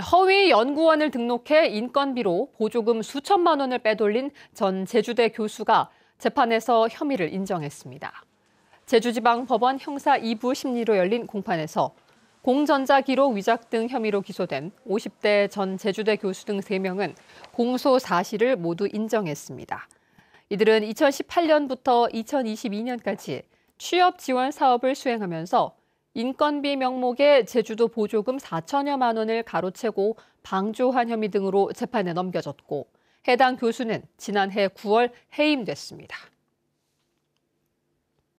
허위 연구원을 등록해 인건비로 보조금 수천만 원을 빼돌린 전 제주대 교수가 재판에서 혐의를 인정했습니다. 제주지방법원 형사 2부 심리로 열린 공판에서 공전자 기록 위작 등 혐의로 기소된 50대 전 제주대 교수 등 3명은 공소 사실을 모두 인정했습니다. 이들은 2018년부터 2022년까지 취업 지원 사업을 수행하면서 인건비 명목에 제주도 보조금 4천여만 원을 가로채고 방조한 혐의 등으로 재판에 넘겨졌고 해당 교수는 지난해 9월 해임됐습니다.